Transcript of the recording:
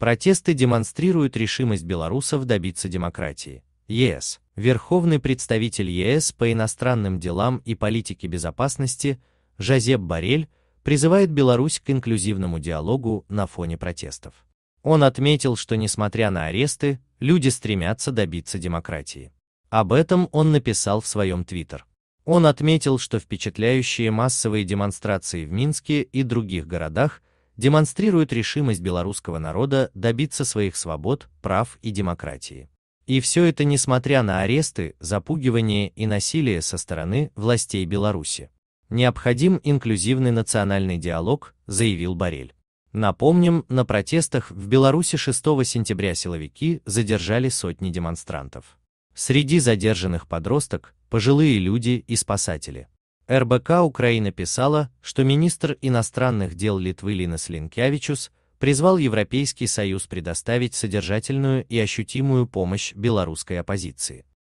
Протесты демонстрируют решимость белорусов добиться демократии. ЕС. Верховный представитель ЕС по иностранным делам и политике безопасности Жазеп Барель призывает Беларусь к инклюзивному диалогу на фоне протестов. Он отметил, что несмотря на аресты, люди стремятся добиться демократии. Об этом он написал в своем твиттер. Он отметил, что впечатляющие массовые демонстрации в Минске и других городах – демонстрирует решимость белорусского народа добиться своих свобод, прав и демократии. И все это несмотря на аресты, запугивание и насилие со стороны властей Беларуси. Необходим инклюзивный национальный диалог, заявил Барель. Напомним, на протестах в Беларуси 6 сентября силовики задержали сотни демонстрантов. Среди задержанных подросток, пожилые люди и спасатели. РБК Украина писала, что министр иностранных дел Литвы Линас Линкявичус призвал Европейский Союз предоставить содержательную и ощутимую помощь белорусской оппозиции.